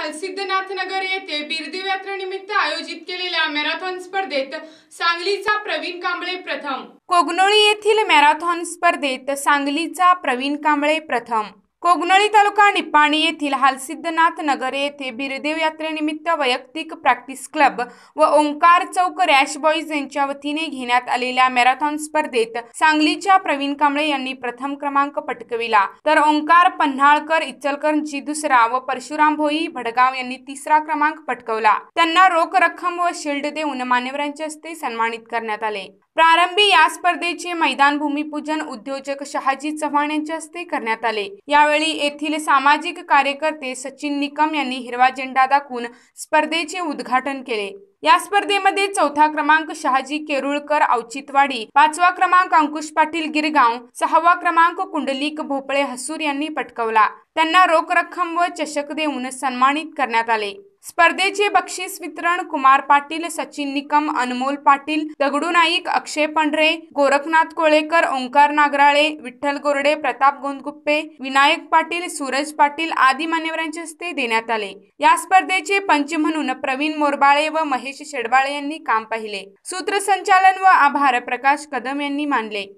काल नगर येथे बिरदेव यात्रेनिमित्त आयोजित केलेल्या मॅरेथॉन स्पर्धेत सांगलीचा प्रवीण कांबळे प्रथम कोगनोळी येथील मॅरेथॉन स्पर्धेत सांगलीचा प्रवीण कांबळे प्रथम कोगनळी तालुका निपाणी येथील हालसिद्धनाथ नगर येथे बिरदेव यात्रेनिमित्त वैयक्तिक प्रॅक्टिस क्लब व ओंकार चौक रॅश बॉईज यांच्या वतीने घेण्यात आलेल्या मॅरेथॉन स्पर्धेत सांगलीच्या प्रवीण कांबळे यांनी प्रथम क्रमांक पटकविला तर ओंकार पन्हाळकर इचलकरची दुसरा व परशुराम भोई भडगाव यांनी तिसरा क्रमांक पटकवला त्यांना रोख रक्कम व शिल्ड देऊन मान्यवरांच्या हस्ते सन्मानित करण्यात आले प्रारंभी या स्पर्धेचे मैदान भूमिपूजन उद्योजक शहाजी चव्हाण यांच्या हस्ते करण्यात आले यावेळी येथील सामाजिक कार्यकर्ते सचिन निकम यांनी हिरवा झेंडा दाखवून स्पर्धेचे उद्घाटन केले या स्पर्धेमध्ये चौथा क्रमांक शहाजी केरुळकर औचितवाडी पाचवा क्रमांक अंकुश पाटील गिरगाव सहावा क्रमांक कुंडलिक भोपळे हसूर यांनी पटकवला त्यांना रोख रक्कम व चषक देऊन सन्मानित करण्यात आले स्पर्धेचे बक्षीस वितरण कुमार पाटील सचिन निकम अनमोल पाटील दगडू नाईक अक्षय पंढरे गोरखनाथ कोळेकर ओंकार नागराळे विठ्ठल गोरडे प्रताप गोंदगुप्पे विनायक पाटील सूरज पाटील आदी मान्यवरांच्या हस्ते देण्यात आले या स्पर्धेचे पंच म्हणून प्रवीण मोरबाळे व महेश शेडबाळे यांनी काम पाहिले सूत्रसंचालन व आभार प्रकाश कदम यांनी मानले